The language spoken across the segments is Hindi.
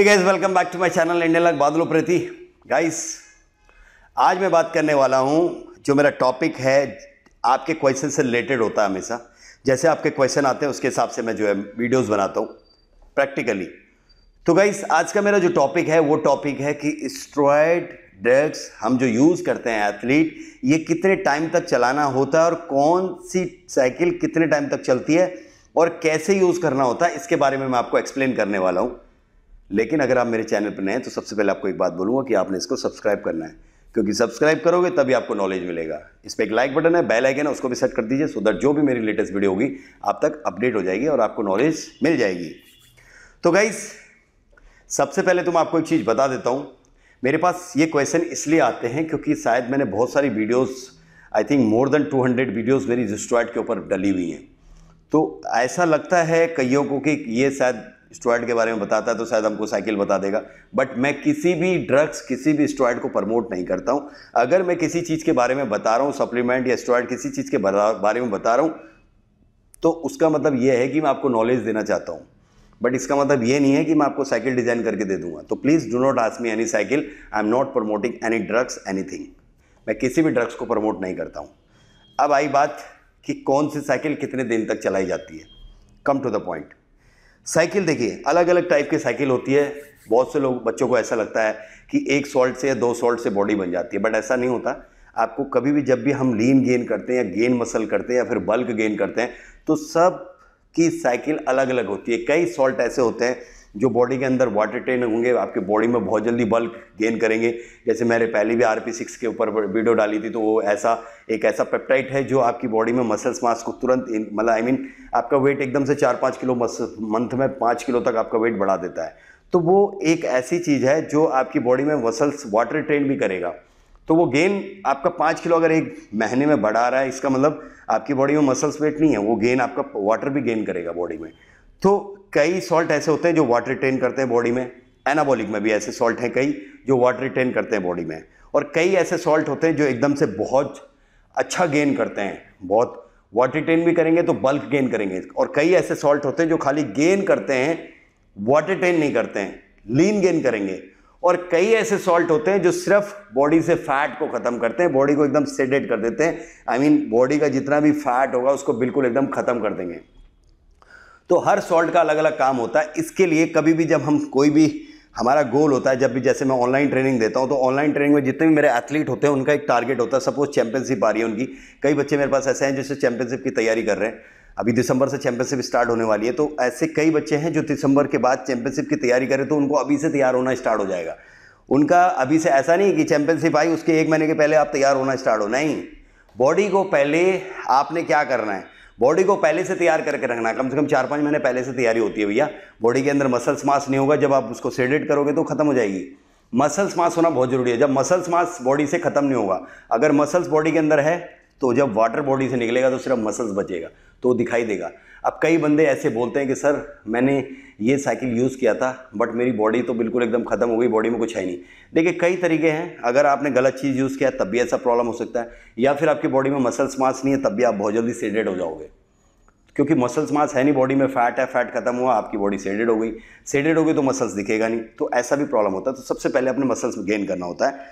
hey welcome back to my channel Indian लग बादलो प्रीति गाइस आज मैं बात करने वाला हूँ जो मेरा टॉपिक है आपके क्वेश्चन से रिलेटेड होता है हमेशा जैसे आपके क्वेश्चन आते हैं उसके हिसाब से मैं जो है वीडियोस बनाता हूँ प्रैक्टिकली तो गाइस आज का मेरा जो टॉपिक है वो टॉपिक है कि स्ट्रॉयड ड्रग्स हम जो यूज़ करते हैं एथलीट ये कितने टाइम तक चलाना होता है और कौन सी साइकिल कितने टाइम तक चलती है और कैसे यूज़ करना होता है इसके बारे में मैं आपको एक्सप्लेन करने वाला हूँ लेकिन अगर आप मेरे चैनल पर नए हैं तो सबसे पहले आपको एक बात बोलूँगा कि आपने इसको सब्सक्राइब करना है क्योंकि सब्सक्राइब करोगे तभी आपको नॉलेज मिलेगा इस पर एक लाइक बटन है बेल आइकन है उसको भी सेट कर दीजिए सो दैट जो भी मेरी लेटेस्ट वीडियो होगी आप तक अपडेट हो जाएगी और आपको नॉलेज मिल जाएगी तो गाइज सबसे पहले तो मैं आपको एक चीज़ बता देता हूँ मेरे पास ये क्वेश्चन इसलिए आते हैं क्योंकि शायद मैंने बहुत सारी videos I think more than hundred videos मेरी जिस्ट्रॉइड के ऊपर डली हुई हैं तो ऐसा लगता है कईयों को कि ये शायद स्ट्रॉयड के बारे में बताता है तो शायद हमको साइकिल बता देगा बट मैं किसी भी ड्रग्स किसी भी स्ट्रॉयड को प्रमोट नहीं करता हूँ अगर मैं किसी चीज़ के बारे में बता रहा हूँ सप्लीमेंट या स्ट्रॉयड किसी चीज़ के बारे में बता रहा हूँ तो उसका मतलब यह है कि मैं आपको नॉलेज देना चाहता हूँ बट इसका मतलब ये नहीं है कि मैं आपको साइकिल डिज़ाइन करके दे दूंगा तो please do not ask me any cycle I am not promoting any drugs anything मैं किसी भी ड्रग्स को प्रमोट नहीं करता हूँ अब आई बात कि कौन सी साइकिल कितने दिन तक चलाई जाती है come to the point cycle देखिए अलग अलग टाइप की साइकिल होती है बहुत से लोग बच्चों को ऐसा लगता है कि एक सॉल्ट से या दो सॉल्ट से बॉडी बन जाती है बट ऐसा नहीं होता आपको कभी भी जब भी हम लीन गेन करते हैं या गेन मसल करते हैं या फिर बल्क गेन करते हैं तो सब की साइकिल अलग अलग होती है कई सॉल्ट ऐसे होते हैं जो बॉडी के अंदर वाटर ट्रेन होंगे आपके बॉडी में बहुत जल्दी बल्क गेन करेंगे जैसे मैंने पहले भी आर पी सिक्स के ऊपर वीडियो डाली थी तो वो ऐसा एक ऐसा पेप्टाइट है जो आपकी बॉडी में मसल्स मास को तुरंत मतलब आई मीन आपका वेट एकदम से चार पाँच किलो मस मंथ में पाँच किलो तक आपका वेट बढ़ा देता है तो वो एक ऐसी चीज़ है जो आपकी बॉडी में मसल्स वाटर ट्रेन भी करेगा तो वो गेन आपका पाँच किलो अगर एक महीने में बढ़ा रहा है इसका मतलब आपकी बॉडी में मसल्स वेट नहीं है वो गेन आपका वाटर भी गेन करेगा बॉडी में तो कई सॉल्ट ऐसे होते हैं जो वाटर रिटेन करते हैं बॉडी में एनाबॉलिक में भी ऐसे सॉल्ट हैं कई जो वाटर रिटेन करते हैं बॉडी में और कई ऐसे सॉल्ट होते हैं जो एकदम से बहुत अच्छा गेन करते हैं बहुत वाटर रिटेन भी करेंगे तो बल्क गेन करेंगे और कई ऐसे सॉल्ट होते हैं जो खाली गेन करते हैं वाटर रिटेन नहीं करते हैं लीन गेन करेंगे और कई ऐसे सॉल्ट होते हैं जो सिर्फ बॉडी से फैट को ख़त्म करते हैं बॉडी को एकदम सेडेट कर देते हैं आई मीन बॉडी का जितना भी फैट होगा उसको बिल्कुल एकदम ख़त्म कर देंगे तो हर सॉल्ट का अलग अलग काम होता है इसके लिए कभी भी जब हम कोई भी हमारा गोल होता है जब भी जैसे मैं ऑनलाइन ट्रेनिंग देता हूँ तो ऑनलाइन ट्रेनिंग में जितने भी मेरे एथलीट होते हैं उनका एक टारगेट होता है सपोज चैंपियनशिप आ रही है उनकी कई बच्चे मेरे पास ऐसे हैं जिससे चैंपियनशिप की तैयारी कर रहे हैं अभी दिसंबर से चैंपियनशिप स्टार्ट होने वाली है तो ऐसे कई बच्चे हैं जो दिसंबर के बाद चैंपियनशिप की तैयारी करें तो उनको अभी से तैयार होना स्टार्ट हो जाएगा उनका अभी से ऐसा नहीं कि चैंपियनशिप आई उसके एक महीने के पहले आप तैयार होना स्टार्ट हो नहीं बॉडी को पहले आपने क्या करना है बॉडी को पहले से तैयार करके रखना कम से कम चार पाँच महीने पहले से तैयारी होती है भैया बॉडी के अंदर मसल्स मास नहीं होगा जब आप उसको सेडेट करोगे तो खत्म हो जाएगी मसल्स मास होना बहुत ज़रूरी है जब मसल्स मास बॉडी से खत्म नहीं होगा अगर मसल्स बॉडी के अंदर है तो जब वाटर बॉडी से निकलेगा तो सिर्फ मसल्स बचेगा तो दिखाई देगा अब कई बंदे ऐसे बोलते हैं कि सर मैंने ये साइकिल यूज़ किया था बट मेरी बॉडी तो बिल्कुल एकदम ख़त्म हो गई बॉडी में कुछ है नहीं देखिए कई तरीके हैं अगर आपने गलत चीज़ यूज़ किया तब भी ऐसा प्रॉब्लम हो सकता है या फिर आपकी बॉडी में मसल्स मास नहीं है तब भी आप बहुत जल्दी सेडेड हो जाओगे क्योंकि मसल्स मास है नहीं बॉडी में फैट है फैट खत्म हुआ आपकी बॉडी सेडेड हो गई सेडेड हो गई तो मसल्स दिखेगा नहीं तो ऐसा भी प्रॉब्लम होता है तो सबसे पहले अपने मसल्स गेन करना होता है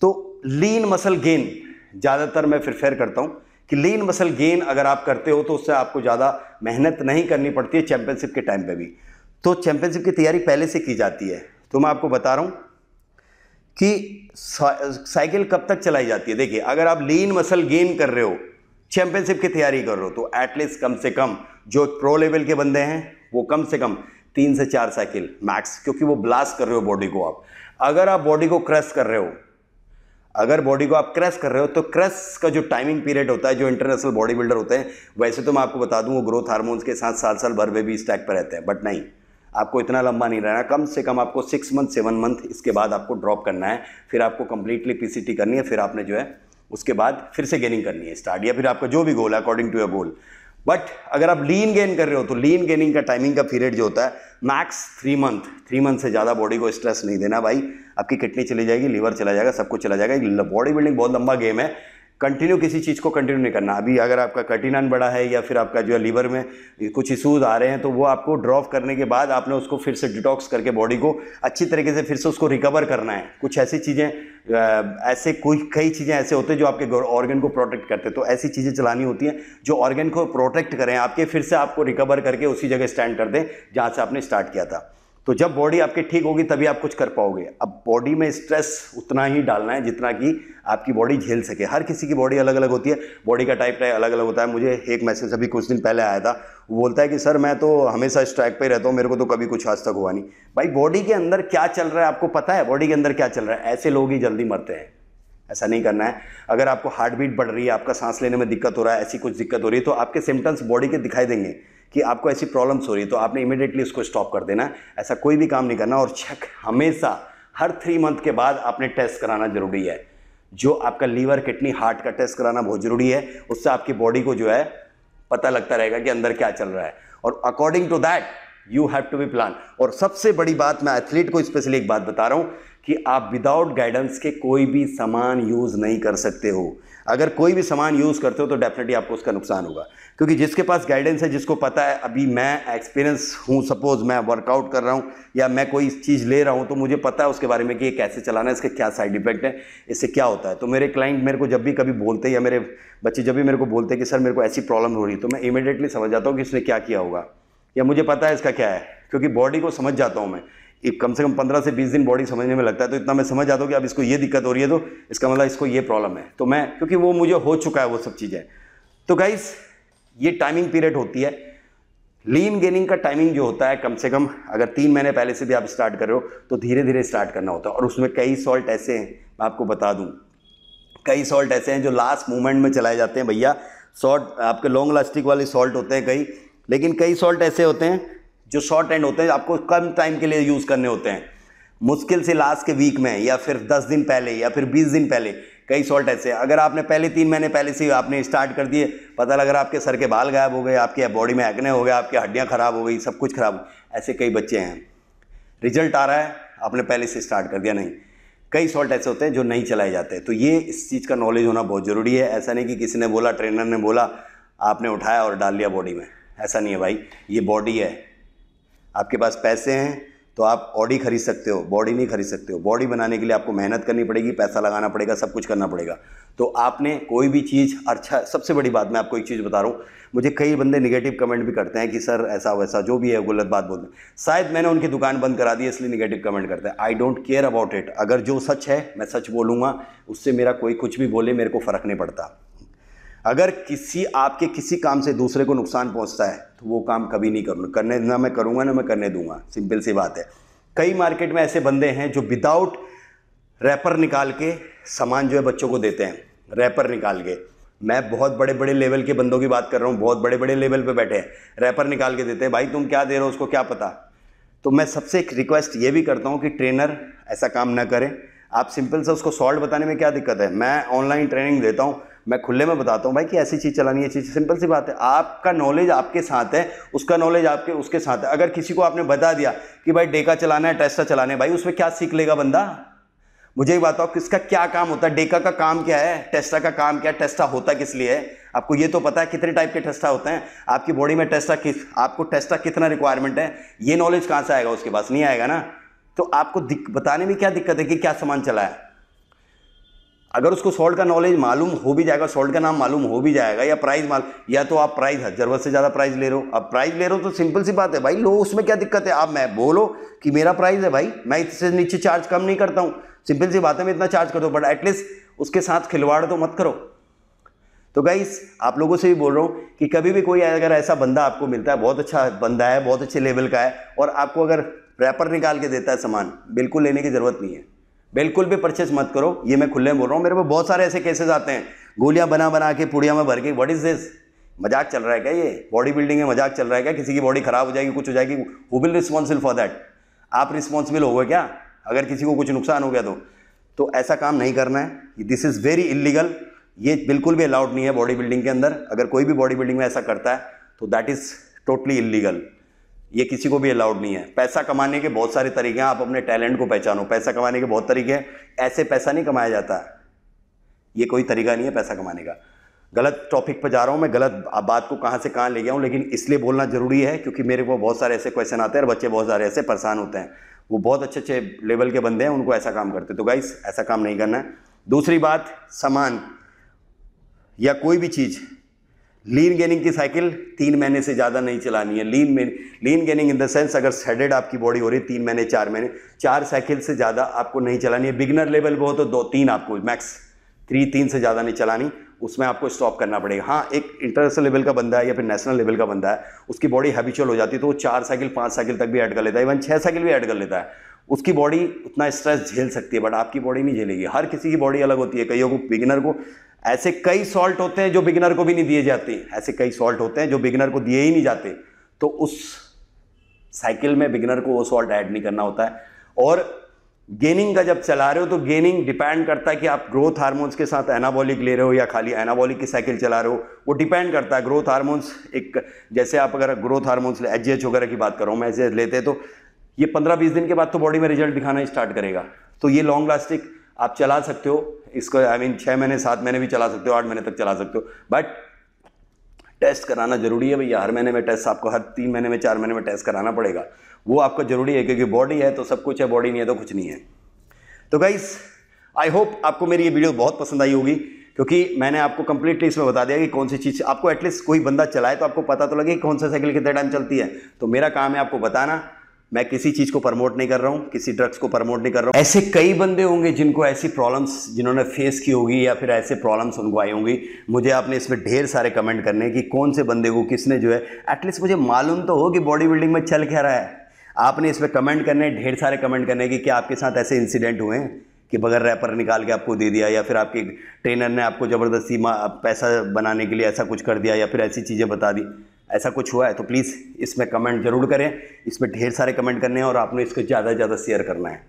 तो लीन मसल गेन ज़्यादातर मैं फिर फेयर करता हूँ कि लीन मसल गेन अगर आप करते हो तो उससे आपको ज़्यादा मेहनत नहीं करनी पड़ती है चैम्पियनशिप के टाइम पे भी तो चैम्पियनशिप की तैयारी पहले से की जाती है तो मैं आपको बता रहा हूँ कि साइकिल कब तक चलाई जाती है देखिए अगर आप लीन मसल गेन कर रहे हो चैंपियनशिप की तैयारी कर रहे हो तो एटलीस्ट कम से कम जो प्रो लेवल के बंदे हैं वो कम से कम तीन से चार साइकिल मैक्स क्योंकि वो ब्लास्ट कर रहे हो बॉडी को आप अगर आप बॉडी को क्रश कर रहे हो अगर बॉडी को आप क्रैश कर रहे हो तो क्रैश का जो टाइमिंग पीरियड होता है जो इंटरनेशनल बॉडी बिल्डर होते हैं वैसे तो मैं आपको बता दूं वो ग्रोथ हार्मोन्स के साथ साल साल भर में भी स्टैक पर रहते हैं बट नहीं आपको इतना लंबा नहीं रहना कम से कम आपको सिक्स मंथ सेवन मंथ इसके बाद आपको ड्रॉप करना है फिर आपको कंप्लीटली पीसीटी करनी है फिर आपने जो है उसके बाद फिर से गेनिंग करनी है स्टार्ट या फिर आपका जो भी गोल है according to your goal but अगर आप लीन गेन कर रहे हो तो लीन गेनिंग का टाइमिंग का पीरियड जो होता है max three month three month से ज़्यादा बॉडी को स्ट्रेस नहीं देना भाई आपकी किडनी चली जाएगी लीवर चला जाएगा सब कुछ चला जाएगा बॉडी बिल्डिंग बहुत लंबा गेम है कंटिन्यू किसी चीज़ को कंटिन्यू नहीं करना अभी अगर आपका कटिनान बड़ा है या फिर आपका जो है लीवर में कुछ इशूज़ आ रहे हैं तो वो आपको ड्रॉप करने के बाद आपने उसको फिर से डिटॉक्स करके बॉडी को अच्छी तरीके से फिर से उसको रिकवर करना है कुछ ऐसी चीज़ें ऐसे कोई कई चीज़ें ऐसे होते हैं जो आपके ऑर्गन को प्रोटेक्ट करते हैं तो ऐसी चीज़ें चलानी होती हैं जो ऑर्गन को प्रोटेक्ट करें आपके फिर से आपको रिकवर करके उसी जगह स्टैंड कर दें जहाँ से आपने स्टार्ट किया था तो जब बॉडी आपकी ठीक होगी तभी आप कुछ कर पाओगे अब बॉडी में स्ट्रेस उतना ही डालना है जितना कि आपकी बॉडी झेल सके हर किसी की बॉडी अलग अलग होती है बॉडी का टाइप टाइप अलग अलग होता है मुझे एक मैसेज अभी कुछ दिन पहले आया था वो बोलता है कि सर मैं तो हमेशा स्ट्राइक पर रहता हूँ मेरे को तो कभी कुछ आज तक हुआ नहीं भाई बॉडी के अंदर क्या चल रहा है आपको पता है बॉडी के अंदर क्या चल रहा है ऐसे लोग ही जल्दी मरते हैं ऐसा नहीं करना है अगर आपको हार्ट बीट बढ़ रही है आपका सांस लेने में दिक्कत हो रहा है ऐसी कुछ दिक्कत हो रही है तो आपके सिम्टम्स बॉडी के दिखाई देंगे कि आपको ऐसी प्रॉब्लम्स हो रही है तो आपने इमिडिएटली उसको स्टॉप कर देना ऐसा कोई भी काम नहीं करना और चेक हमेशा हर थ्री मंथ के बाद आपने टेस्ट कराना ज़रूरी है जो आपका लीवर किडनी हार्ट का टेस्ट कराना बहुत ज़रूरी है उससे आपकी बॉडी को जो है पता लगता रहेगा कि अंदर क्या चल रहा है और according to that you have to be plan और सबसे बड़ी बात मैं एथलीट को स्पेशली एक बात बता रहा हूँ कि आप विदाउट गाइडेंस के कोई भी सामान यूज़ नहीं कर सकते हो अगर कोई भी सामान यूज़ करते हो तो डेफिनेटली आपको उसका नुकसान होगा क्योंकि जिसके पास गाइडेंस है जिसको पता है अभी मैं एक्सपीरियंस हूँ सपोज़ मैं वर्कआउट कर रहा हूँ या मैं कोई चीज़ ले रहा हूँ तो मुझे पता है उसके बारे में कि ये कैसे चलाना है इसके क्या साइड इफेक्ट है इससे क्या होता है तो मेरे क्लाइंट मेरे को जब भी कभी बोलते हैं या मेरे बच्चे जब भी मेरे को बोलते हैं कि सर मेरे को ऐसी प्रॉब्लम हो रही है तो मैं इमीडिएटली समझ जाता हूँ कि इसने क्या किया होगा या मुझे पता है इसका क्या है क्योंकि बॉडी को समझ जाता हूँ मैं एक कम से कम पंद्रह से बीस दिन बॉडी समझने में लगता है तो इतना मैं समझ जाता हूँ कि अब इसको ये दिक्कत हो रही है तो इसका मतलब इसको ये प्रॉब्लम है तो मैं क्योंकि वो मुझे हो चुका है वो सब चीज़ें तो गाइस ये टाइमिंग पीरियड होती है लीन गेनिंग का टाइमिंग जो होता है कम से कम अगर तीन महीने पहले से भी आप स्टार्ट कर रहे हो तो धीरे धीरे स्टार्ट करना होता है और उसमें कई सॉल्ट ऐसे हैं मैं आपको बता दूँ कई सॉल्ट ऐसे हैं जो लास्ट मोमेंट में चलाए जाते हैं भैया सॉल्ट आपके लॉन्ग लास्टिक वाले सॉल्ट होते हैं कई लेकिन कई सॉल्ट ऐसे होते हैं जो शॉर्ट एंड होते हैं आपको कम टाइम के लिए यूज़ करने होते हैं मुश्किल से लास्ट के वीक में या फिर दस दिन पहले या फिर बीस दिन पहले कई शॉर्ट ऐसे अगर आपने पहले तीन महीने पहले से आपने स्टार्ट कर दिए पता लग रहा आपके सर के बाल गायब हो गए आपके बॉडी में एक्ने हो गया आपकी हड्डियाँ ख़राब हो गई सब कुछ ख़राब ऐसे कई बच्चे हैं रिजल्ट आ रहा है आपने पहले से स्टार्ट कर दिया नहीं कई शॉर्ट ऐसे होते हैं जो नहीं चलाए जाते तो ये इस चीज़ का नॉलेज होना बहुत ज़रूरी है ऐसा नहीं कि किसी ने बोला ट्रेनर ने बोला आपने उठाया और डाल लिया बॉडी में ऐसा नहीं है भाई ये बॉडी है आपके पास पैसे हैं तो आप ऑडी खरीद सकते हो बॉडी नहीं खरीद सकते हो बॉडी बनाने के लिए आपको मेहनत करनी पड़ेगी पैसा लगाना पड़ेगा सब कुछ करना पड़ेगा तो आपने कोई भी चीज़ अच्छा सबसे बड़ी बात मैं आपको एक चीज़ बता रहा हूँ मुझे कई बंदे निगेटिव कमेंट भी करते हैं कि सर ऐसा वैसा जो भी है गलत बात बोलते हैं शायद मैंने उनकी दुकान बंद करा दी इसलिए निगेटिव कमेंट करते हैं I don't care about it अगर जो सच है मैं सच बोलूँगा उससे मेरा कोई कुछ भी बोले मेरे को फ़र्क नहीं पड़ता अगर किसी आपके किसी काम से दूसरे को नुकसान पहुंचता है तो वो काम कभी नहीं करूँगा करने ना मैं करूँगा ना मैं करने दूंगा सिंपल सी बात है कई मार्केट में ऐसे बंदे हैं जो विदाउट रैपर निकाल के सामान जो है बच्चों को देते हैं रैपर निकाल के मैं बहुत बड़े बड़े लेवल के बंदों की बात कर रहा हूँ बहुत बड़े बड़े लेवल पे बैठे हैं रैपर निकाल के देते हैं भाई तुम क्या दे रहे हो उसको क्या पता तो मैं सबसे एक रिक्वेस्ट ये भी करता हूँ कि ट्रेनर ऐसा काम ना करें आप सिंपल से उसको सॉल्ट बताने में क्या दिक्कत है मैं ऑनलाइन ट्रेनिंग देता हूँ मैं खुले में बताता हूँ भाई कि ऐसी चीज़ चलानी है चीज़ सिंपल सी बात है आपका नॉलेज आपके साथ है उसका नॉलेज आपके उसके साथ है अगर किसी को आपने बता दिया कि भाई डेका चलाना है टेस्टा चलाना है भाई उसमें क्या सीख लेगा बंदा मुझे ये बताओ किसका क्या काम होता है डेका का काम क्या है टेस्टा का काम क्या है टेस्टा होता किस लिए है आपको ये तो पता है कितने टाइप के टेस्टा होते हैं आपकी बॉडी में टेस्टा किस आपको टेस्टा कितना रिक्वायरमेंट है ये नॉलेज कहाँ से आएगा उसके पास नहीं आएगा ना तो आपको बताने में क्या दिक्कत है कि क्या सामान चला है अगर उसको सॉल्ट का नॉलेज मालूम हो भी जाएगा सॉल्ट का नाम मालूम हो भी जाएगा या प्राइस माल या तो आप प्राइस ज़रूरत से ज़्यादा प्राइस ले रहे हो अब प्राइस ले रहे हो तो सिंपल सी बात है भाई लो उसमें क्या दिक्कत है आप मैं बोलो कि मेरा प्राइस है भाई मैं इससे नीचे चार्ज कम नहीं करता हूँ सिंपल सी बात है मैं इतना चार्ज कर दो बट एटलीस्ट उसके साथ खिलवाड़ तो मत करो तो भाई आप लोगों से भी बोल रहा हूँ कि कभी भी कोई अगर ऐसा बंदा आपको मिलता है बहुत अच्छा बंदा है बहुत अच्छे लेवल का है और आपको अगर रैपर निकाल के देता है सामान बिल्कुल लेने की ज़रूरत नहीं है बिल्कुल भी परचेस मत करो ये मैं खुले में बोल रहा हूँ मेरे पे बहुत सारे ऐसे केसेस आते हैं गोलियाँ बना बना के पुड़िया में भर के व्हाट इज दिस मजाक चल रहा है क्या ये बॉडी बिल्डिंग में मजाक चल रहा है क्या किसी की बॉडी खराब हो जाएगी कुछ हो जाएगी who will responsible for that आप रिस्पॉन्सिबल गए क्या अगर किसी को कुछ नुकसान हो गया तो तो ऐसा काम नहीं करना है दिस इज़ वेरी इलीगल ये बिल्कुल भी अलाउड नहीं है बॉडी बिल्डिंग के अंदर अगर कोई भी बॉडी बिल्डिंग में ऐसा करता है तो दैट इज़ टोटली इलीगल ये किसी को भी अलाउड नहीं है पैसा कमाने के बहुत सारे तरीके हैं आप अपने टैलेंट को पहचानो पैसा कमाने के बहुत तरीके हैं ऐसे पैसा नहीं कमाया जाता ये कोई तरीका नहीं है पैसा कमाने का गलत टॉपिक पर जा रहा हूँ मैं गलत बात को कहाँ से कहाँ ले गया हूँ लेकिन इसलिए बोलना ज़रूरी है क्योंकि मेरे को बहुत सारे ऐसे क्वेश्चन आते हैं और बच्चे बहुत सारे ऐसे परेशान होते हैं वो बहुत अच्छे अच्छे लेवल के बंदे हैं उनको ऐसा काम करते तो गाइस ऐसा काम नहीं करना है दूसरी बात सामान या कोई भी चीज़ लीन गेनिंग की साइकिल तीन महीने से ज़्यादा नहीं चलानी है लीन में lean gaining in the sense अगर सेडेड आपकी बॉडी हो रही है तीन महीने चार महीने चार साइकिल से ज़्यादा आपको नहीं चलानी है बिगनर लेवल पर हो तो दो तीन आपको मैक्स थ्री तीन से ज़्यादा नहीं चलानी उसमें आपको स्टॉप करना पड़ेगा हाँ एक इंटरनेशनल लेवल का बंदा है या फिर नेशनल लेवल का बंदा है उसकी बॉडी हैबिचुअल हो जाती है तो वो चार साइकिल पाँच साइकिल तक भी ऐड कर लेता है इवन छः साइकिल भी ऐड कर लेता है उसकी बॉडी उतना स्ट्रेस झेल सकती है बट आपकी बॉडी नहीं झेलेगी हर किसी की बॉडी अलग होती है कईयों को बिगिनर को ऐसे कई सॉल्ट होते हैं जो बिगनर को भी नहीं दिए जाते ऐसे कई सॉल्ट होते हैं जो बिगनर को दिए ही नहीं जाते तो उस साइकिल में बिगनर को वो सॉल्ट ऐड नहीं करना होता है और गेनिंग का जब चला रहे हो तो गेनिंग डिपेंड करता है कि आप ग्रोथ हार्मोन्स के साथ एनाबॉलिक ले रहे हो या खाली एनाबॉलिक की साइकिल चला रहे हो वो डिपेंड करता है ग्रोथ हार्मोन्स एक जैसे आप अगर ग्रोथ हार्मोन्स एच एच वगैरह की बात करो मैं ऐसे लेते हैं तो ये पंद्रह बीस दिन के बाद तो बॉडी में रिजल्ट दिखाना स्टार्ट करेगा तो ये लॉन्ग लास्टिक आप चला सकते हो इसको आई मीन छः महीने सात महीने भी चला सकते हो आठ महीने तक चला सकते हो बट टेस्ट कराना जरूरी है भैया हर महीने में टेस्ट आपको हर तीन महीने में चार महीने में टेस्ट कराना पड़ेगा वो आपको जरूरी है क्योंकि बॉडी है तो सब कुछ है बॉडी नहीं है तो कुछ नहीं है तो गाइस आई होप आपको मेरी ये वीडियो बहुत पसंद आई होगी क्योंकि मैंने आपको कंप्लीटली इसमें बता दिया कि कौन सी चीज़ आपको एटलीस्ट कोई बंदा चलाए तो आपको पता तो लगे कौन सा साइकिल कितने टाइम चलती है तो मेरा काम है आपको बताना मैं किसी चीज़ को प्रमोट नहीं कर रहा हूँ किसी ड्रग्स को प्रमोट नहीं कर रहा हूँ ऐसे कई बंदे होंगे जिनको ऐसी प्रॉब्लम्स जिन्होंने फेस की होगी या फिर ऐसे प्रॉब्लम्स उनको आई होंगी मुझे आपने इसमें ढेर सारे कमेंट करने हैं कि कौन से बंदे को किसने जो है एटलीस्ट मुझे मालूम तो हो कि बॉडी बिल्डिंग में चल क्या रहा है आपने इसमें कमेंट करने ढेर सारे कमेंट करने की क्या आपके साथ ऐसे इंसिडेंट हुए हैं कि बगैर रैपर निकाल के आपको दे दिया या फिर आपके ट्रेनर ने आपको ज़बरदस्ती पैसा बनाने के लिए ऐसा कुछ कर दिया या फिर ऐसी चीज़ें बता दी ऐसा कुछ हुआ है तो प्लीज़ इसमें कमेंट ज़रूर करें इसमें ढेर सारे कमेंट करने हैं और आपने इसको ज़्यादा से ज़्यादा शेयर करना है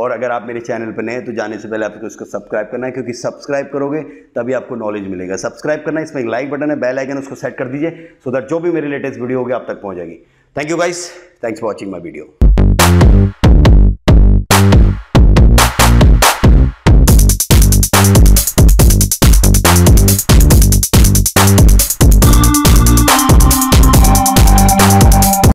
और अगर आप मेरे चैनल पर नए हैं तो जाने से पहले आपको तो इसको सब्सक्राइब करना है क्योंकि सब्सक्राइब करोगे तभी आपको नॉलेज मिलेगा सब्सक्राइब करना है इसमें एक लाइक बटन है बेल आइकन उसको सेट कर दीजिए सो दैट जो भी मेरी लेटेस्ट वीडियो होगी आप तक पहुँच जाएगी thank you guys thanks for watching my video